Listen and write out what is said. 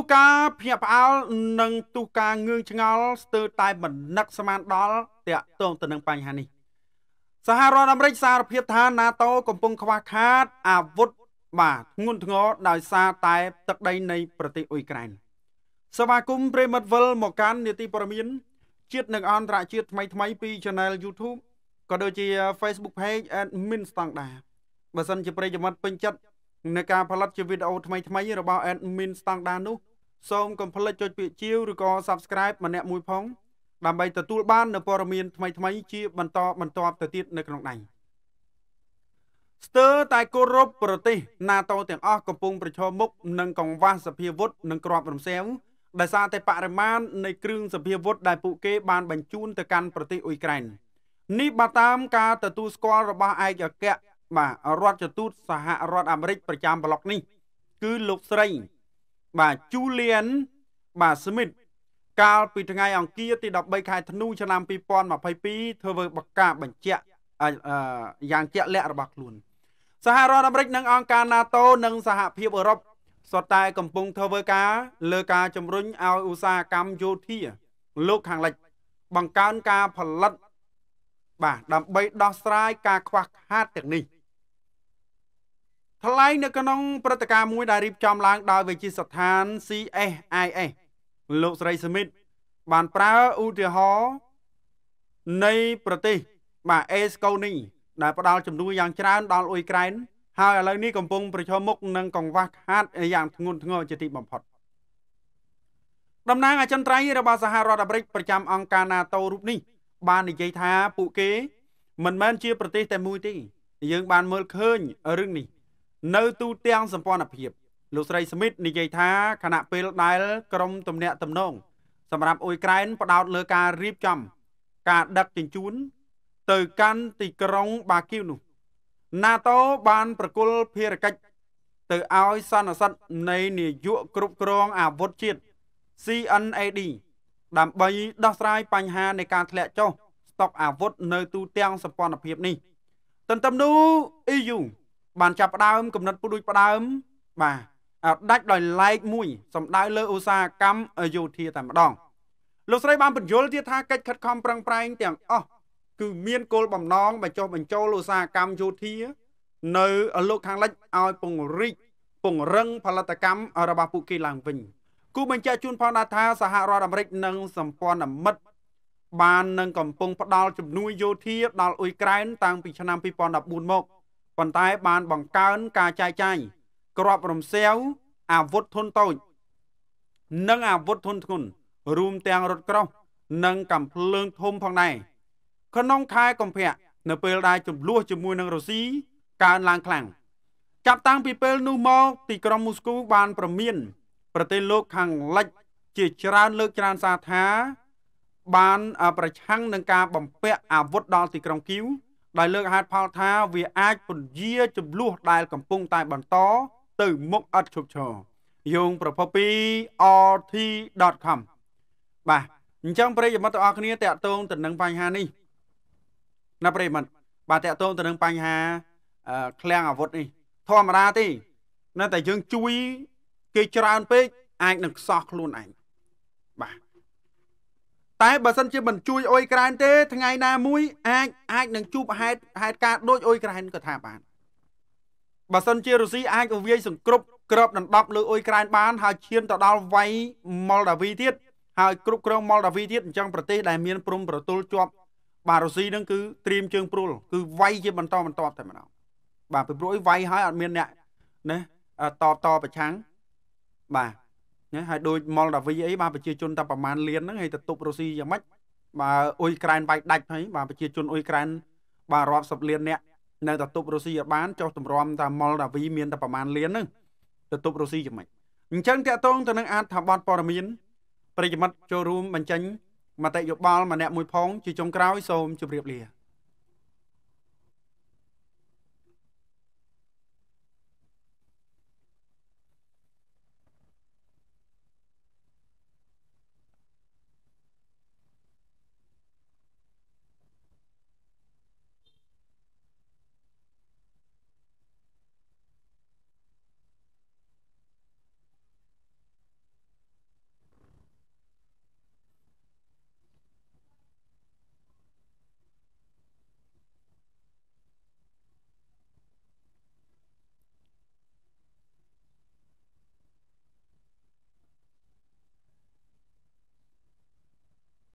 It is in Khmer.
ទូការភ្ញាក់ផ្អើលនិងទូការងឿងឆ្ងល់ស្ទើរតែមិននឹកស្មានដល់តាក់ទងទៅនឹងបញ្ហានេះសហរដ្ឋអាមេរិកសារភាពថា NATO កំពុងខ្វះខាតអាវុធបាទធ្ងន់ធ្ងរ ដោយសារតែទឹកដីនៃប្រទេសអ៊ុយក្រែនសមាគមប្រិមត្តវិលមកកាន់នេតិព័រមានជាតិនិងអន្តរជាតិថ្មីថ្មីពី Channel YouTube ក៏ដូចជា Facebook Page Admin ស្តង់ដាបើសិនជាប្រិយមិត្តពេញចិត្តនៅការផលិតជាវីដេអូថ្មីៗរបស់ Admin ស្តង់ដារនោះសូមកុំភ្លេចចុចពាក្យជាវឬក៏ Subscribe ម្នាក់មួយផងដើម្បីទទួល បាននូវព័ត៌មានថ្មីៗជាបន្តបន្ទាប់ទៅទៀតនៅក្នុងដៃស្ទើរតែគោរពប្រទេស NATO ទាំងអស់កំពុងប្រឈមមុខនឹងកង្វះសភាវុធនិងក្របរំសេវដោយសារតែបរិមាណនៃគ្រឿងសភាវុធដែលពួកគេបានបញ្ជូនទៅកាន់ប្រទេសអ៊ុយក្រែននេះបើតាមការទទួលស្គាល់របស់ឯកអគ្គបាទរដ្ឋចទូតសហរដ្ឋអាមេរិកប្រចាំប្លុកនេះ គឺលោកស្រី បាទ Julian បាទ Smith កាលពីថ្ងៃអង្គារទី13ខែធ្នូឆ្នាំ2022ធ្វើបកាបញ្ជាក់យ៉ាងជាក់លាក់របស់ខ្លួន សហរដ្ឋអាមេរិកនិងអង្គការ NATO និងសហភាពអឺរ៉ុបសុទ្ធតែកំពុងធ្វើការ លើការជំរុញឲ្យឧស្សាហកម្មយោធា លោកខាងលិចបង្កើនការផលិតបាទដើម្បីដោះស្រាយការខ្វះខាតទាំងនេះ។ថ្លែងនៅក្នុងព្រឹត្តិការណ៍មួយដែលរៀបចំឡើងដោយវិទ្យាស្ថាន CSIS លោកស្រីសមីតបានប្រើឧទាហរណ៍នៃប្រទេសបាទអេស្កូនីដែលផ្ដល់ជំនួយយ៉ាងច្រើនដល់អ៊ុយក្រែនហើយឥឡូវនេះកំពុង ប្រឈមមុខនឹងកង្វះខាតយ៉ាងធ្ងន់ធ្ងរជាទីបំផុតតំណាងអចិន្ត្រៃយ៍របស់សហរដ្ឋអាមេរិកប្រចាំអង្គការ NATO រូបនេះ បាននិយាយថាពួកគេ មិនមែនជា ប្រទេស តែមួយទេយើង បានមើលឃើញរឿងនេះនៅទូទាំងសម្ព័ន្ធភាពលោកស្រីស្មីតនិយាយថាខណៈពេលដែលក្រមទំនាក់ទំនងសម្រាប់អ៊ុយក្រែនផ្ដោតលើការរៀបចំ ការដឹកជញ្ជូនទៅកាន់ទីក្រុងបាគីវនោះ NATO បានប្រគល់ភារកិច្ចទៅឲ្យសន្និសិទនៃនាយកគ្រប់គ្រងអាវុធជាតិ CNAD ដើម្បីដោះស្រាយបញ្ហានៃការធ្លាក់ចុះស្តុកអាវុធនៅទូទាំងសម្ព័ន្ធភាពនេះទន្ទឹមនោះ EU បានចាប់ផ្ដើមកំណត់ពុដូចផ្ដើម បាទដាច់ដោយឡែកមួយសំដៅលើឧស្សាហកម្មអយោធាតែម្ដង លោកស្រីបានបញ្យល់ទៀតថាកិច្ចខិតខំប្រឹងប្រែងទាំងអស់គឺមានគោលបំណងបញ្ចុះបញ្ចូលឧស្សាហកម្មយោធានៅលោកខាងលិចឲ្យពង្រីកពង្រឹងផលិតកម្មរបស់ពួកគេឡើងវិញគូបញ្ជាក់ជូនផងដែរថាសហរដ្ឋអាមេរិក និងសម្ព័ន្ធមិត្តបាននឹងកំពុងផ្ដល់ជំនួយយោធាដល់អ៊ុយក្រែនតាំងពីឆ្នាំ2014មកប៉ុន្តែ បានបង្កើនការចាយចាយក្របរំសាវអាវុធធុនតូចនិងអាវុធធុនធ្ងន់រួមទាំងរថក្រោះនិងកំភ្លើងធំផងដែរក្នុង ខែកុម្ភៈនៅពេលដែលចំនួនជាមួយនឹងរុស្ស៊ីកើនឡើងខ្លាំងចាប់តាំងពីពេលនោះមកទីក្រុងមូស្គូបាន ប្រមានប្រទេសលោកខាងលិចជាច្រើនលើកច្រើនសារថា បានប្រឆាំងនឹងការបំពាក់អាវុធដល់ទីក្រុងគីវដោយលើកហេតុផលថាវាអាចពន្យាចំនួនដែល កំពុងតែបន្ត ទៅមុខអត់ឈប់ឈរយោងប្រភពពី rt.com បាទអញ្ចឹងប្រិយមិត្តទាំងអស់គ្នាតកតងទៅនឹងបញ្ហានេះណាប្រិយមិត្តបាទតកតងទៅនឹងបញ្ហាឃ្លាំងអាវុធនេះធម្មតាទេនៅតែយើងជួយគេច្រើនពេកអាចនឹងខ្សោះខ្លួនឯងបាទតែបើសិនជាមិនជួយអ៊ុយក្រែនទេថ្ងៃណាមួយអាចអាចនឹងជួបហេតុហេតុការដូចអ៊ុយក្រែនក៏ថាបានបើសិនជារុស្ស៊ីអាចវាយសង្គ្រប់ក្របដណ្ដប់លើអ៊ុយក្រែនបានហើយឈានទៅដល់វ័យម៉ុលដាវីទៀតហើយគ្រប់គ្រងម៉ុលដាវីទៀតអញ្ចឹងប្រទេសដែលមានព្រំប្រទល់ជាប់ បាទរុស្ស៊ីនឹងគឺត្រៀមជើងព្រុលគឺវាយជាបន្តបន្តតែម្ដងបាទពីព្រោះអីវាយហើយអត់មានអ្នកណាតបតប្រឆាំងបាទណាហើយដូចម៉ុលដាវីអីបាទប្រជាជនតែប្រមាណលានហ្នឹងហើយទៅទប់រុស្ស៊ីយ៉ាងម៉េចបាទអ៊ុយក្រែនបែកដាច់ហើយបាទប្រជាជនអ៊ុយក្រែនបាទរាប់សិបលានអ្នកនៅតែទប់រុស្ស៊ីឲ្យបានចុះតម្រាំថាម៉ុលដាវីមានតែប្រមាណលានហ្នឹងទៅទប់រុស្ស៊ីយ៉ាងម៉េចអញ្ចឹងតកតងទៅនឹងអាចថាបតព័ត៌មានប្រិយមិត្តចូលរួមបញ្ចេញមតិយោបល់ម្នាក់មួយផងជាចុងក្រោយ សូមជម្រាបលា